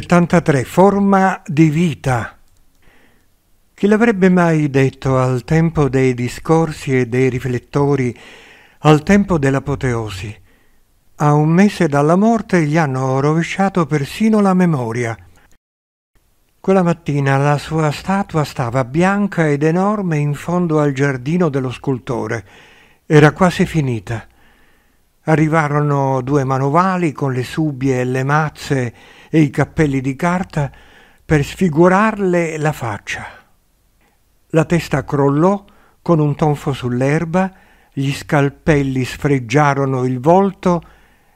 73. Forma di vita. Chi l'avrebbe mai detto al tempo dei discorsi e dei riflettori, al tempo dell'apoteosi? A un mese dalla morte gli hanno rovesciato persino la memoria. Quella mattina la sua statua stava bianca ed enorme in fondo al giardino dello scultore. Era quasi finita. Arrivarono due manovali con le subie e le mazze e i cappelli di carta per sfigurarle la faccia. La testa crollò con un tonfo sull'erba, gli scalpelli sfreggiarono il volto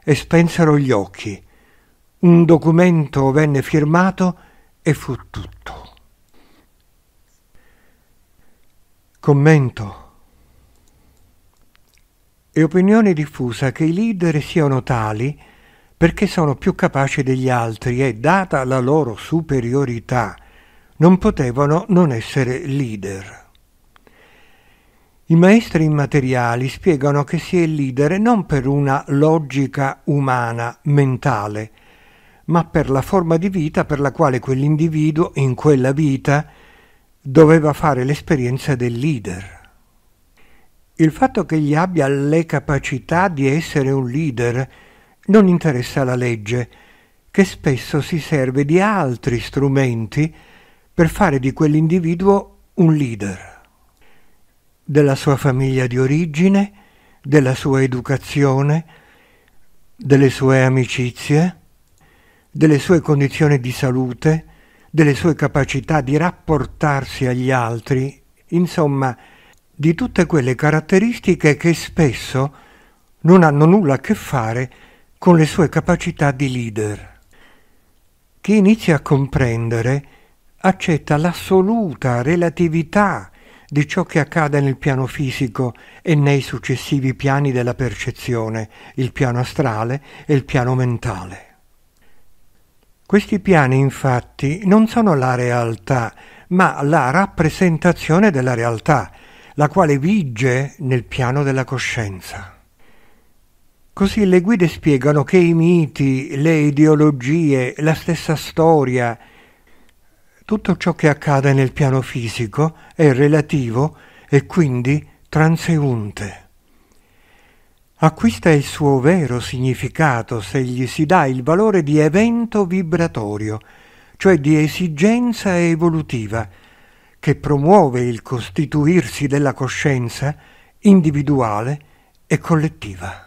e spensero gli occhi. Un documento venne firmato e fu tutto. Commento. È opinione diffusa che i leader siano tali perché sono più capaci degli altri e, data la loro superiorità, non potevano non essere leader. I maestri immateriali spiegano che si è leader non per una logica umana, mentale, ma per la forma di vita per la quale quell'individuo in quella vita doveva fare l'esperienza del leader. Il fatto che egli abbia le capacità di essere un leader non interessa la legge, che spesso si serve di altri strumenti per fare di quell'individuo un leader, della sua famiglia di origine, della sua educazione, delle sue amicizie, delle sue condizioni di salute, delle sue capacità di rapportarsi agli altri, insomma, di tutte quelle caratteristiche che spesso non hanno nulla a che fare con le sue capacità di leader. Chi inizia a comprendere accetta l'assoluta relatività di ciò che accade nel piano fisico e nei successivi piani della percezione, il piano astrale e il piano mentale. Questi piani infatti non sono la realtà, ma la rappresentazione della realtà, la quale vige nel piano della coscienza. Così le guide spiegano che i miti, le ideologie, la stessa storia, tutto ciò che accade nel piano fisico è relativo e quindi transeunte. Acquista il suo vero significato se gli si dà il valore di evento vibratorio, cioè di esigenza evolutiva, che promuove il costituirsi della coscienza individuale e collettiva.